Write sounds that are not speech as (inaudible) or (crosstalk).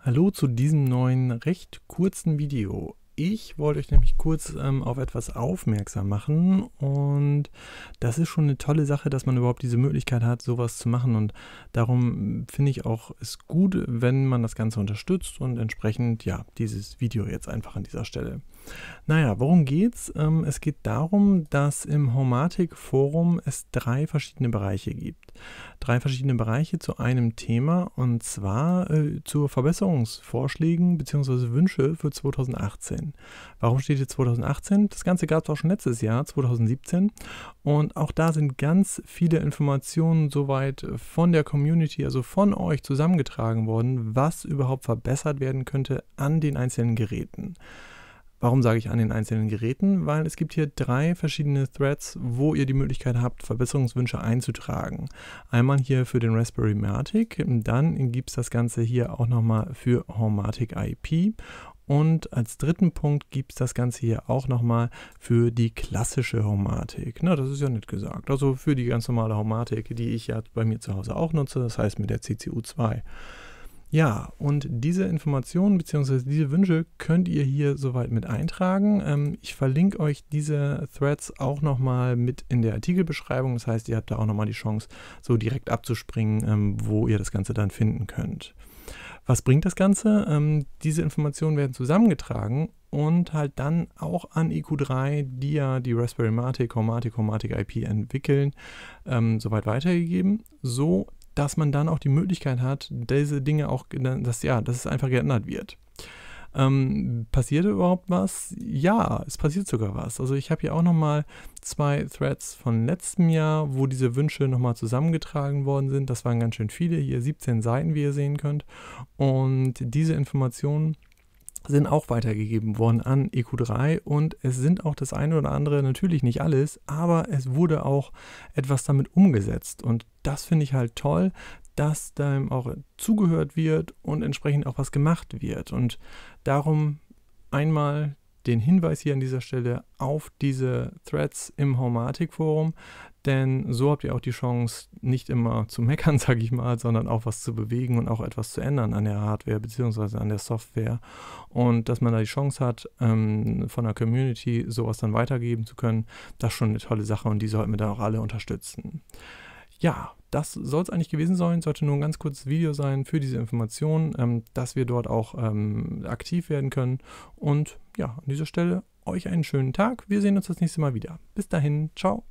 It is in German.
Hallo zu diesem neuen recht kurzen Video. Ich wollte euch nämlich kurz ähm, auf etwas aufmerksam machen und das ist schon eine tolle Sache, dass man überhaupt diese Möglichkeit hat, sowas zu machen und darum finde ich auch es gut, wenn man das Ganze unterstützt und entsprechend ja dieses Video jetzt einfach an dieser Stelle. Naja, worum geht's? Ähm, es geht darum, dass im Homatic Forum es drei verschiedene Bereiche gibt. Drei verschiedene Bereiche zu einem Thema und zwar äh, zu Verbesserungsvorschlägen bzw. Wünsche für 2018. 2019. Warum steht hier 2018? Das Ganze gab es auch schon letztes Jahr, 2017. Und auch da sind ganz viele Informationen soweit von der Community, also von euch zusammengetragen worden, was überhaupt verbessert werden könnte an den einzelnen Geräten. Warum sage ich an den einzelnen Geräten? Weil es gibt hier drei verschiedene Threads, wo ihr die Möglichkeit habt, Verbesserungswünsche einzutragen. Einmal hier für den Raspberry Matic, dann gibt es das Ganze hier auch nochmal für Hormatic IP und als dritten Punkt gibt es das Ganze hier auch nochmal für die klassische Homatik. Na, das ist ja nicht gesagt. Also für die ganz normale Homatik, die ich ja bei mir zu Hause auch nutze, das heißt mit der CCU2. Ja, und diese Informationen bzw. diese Wünsche könnt ihr hier soweit mit eintragen. Ähm, ich verlinke euch diese Threads auch nochmal mit in der Artikelbeschreibung. Das heißt, ihr habt da auch nochmal die Chance, so direkt abzuspringen, ähm, wo ihr das Ganze dann finden könnt. Was bringt das Ganze? Ähm, diese Informationen werden zusammengetragen und halt dann auch an IQ3, die ja die Raspberry Matic, Hormatic, Hormatic IP entwickeln, ähm, soweit weitergegeben, so dass man dann auch die Möglichkeit hat, diese Dinge auch, dass ja, dass es einfach geändert wird. Ähm, passiert überhaupt was? Ja, es passiert sogar was. Also ich habe hier auch nochmal zwei Threads von letztem Jahr, wo diese Wünsche nochmal zusammengetragen worden sind. Das waren ganz schön viele, hier 17 Seiten, wie ihr sehen könnt. Und diese Informationen sind auch weitergegeben worden an EQ3 und es sind auch das eine oder andere, natürlich nicht alles, aber es wurde auch etwas damit umgesetzt und das finde ich halt toll, dass dann auch zugehört wird und entsprechend auch was gemacht wird. Und darum einmal den Hinweis hier an dieser Stelle auf diese Threads im Homematik-Forum, denn so habt ihr auch die Chance, nicht immer zu meckern, (laughs) sage ich mal, sondern auch was zu bewegen und auch etwas zu ändern an der Hardware bzw. an der Software. Und dass man da die Chance hat, ähm, von der Community sowas dann weitergeben zu können, das ist schon eine tolle Sache und die sollten wir dann auch alle unterstützen ja, das soll es eigentlich gewesen sein. Sollte nur ein ganz kurzes Video sein für diese Informationen, ähm, dass wir dort auch ähm, aktiv werden können. Und ja, an dieser Stelle euch einen schönen Tag. Wir sehen uns das nächste Mal wieder. Bis dahin, ciao.